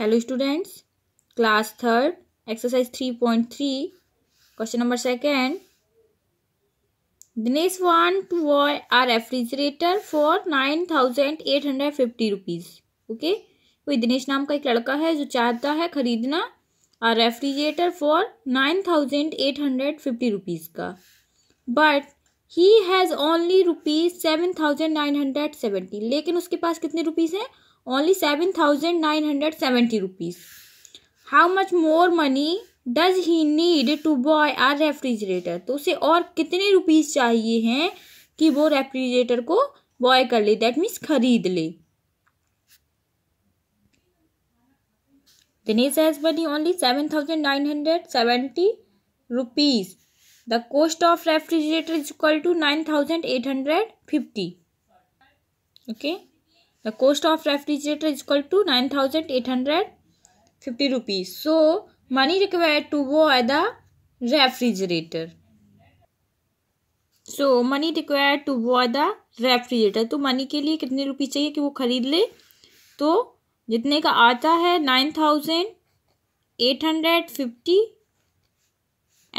Hello students class third exercise three point three question number second Dinesh वन to buy a refrigerator for nine thousand eight hundred fifty rupees okay कोई दिनेश नाम का एक लड़का है जो चाहता है खरीदना a refrigerator for nine thousand eight hundred fifty rupees का but he has only rupees seven thousand nine hundred seventy लेकिन उसके पास कितने रुपीज़ हैं only 7970 rupees how much more money does he need to buy a refrigerator तो उसे और कितने rupees चाहिए हैं कि वो रेफ्रिजरेटर को बॉय कर ले दैट मीन्स खरीद ले Dinesh has money only seven thousand nine hundred seventy rupees the cost of refrigerator is equal to nine thousand eight hundred fifty okay the cost of refrigerator is equal to 9850 rupees so money required to buy the refrigerator so money required to buy the refrigerator तो money के लिए कितने rupees चाहिए कि वो ख़रीद ले तो जितने का आता है nine thousand eight hundred fifty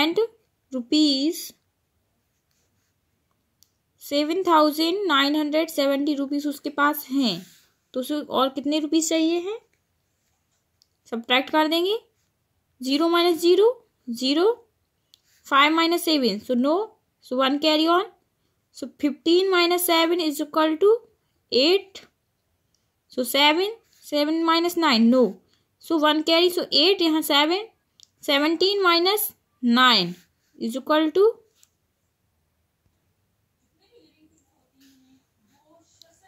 and rupees seven thousand nine hundred seventy rupees उसके पास हैं तो उसे और कितने रुपीज़ चाहिए हैं सब्ट्रैक्ट कर देंगे zero minus zero zero five minus seven so no so one carry on so fifteen minus seven is equal to eight so seven seven minus nine no so one carry so eight यहाँ seven seventeen minus nine is equal to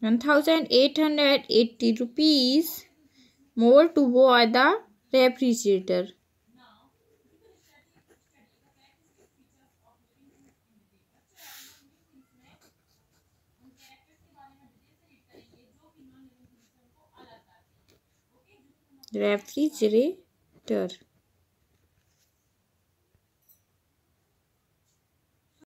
1880 rupees more to buy the refrigerator. Refrigerator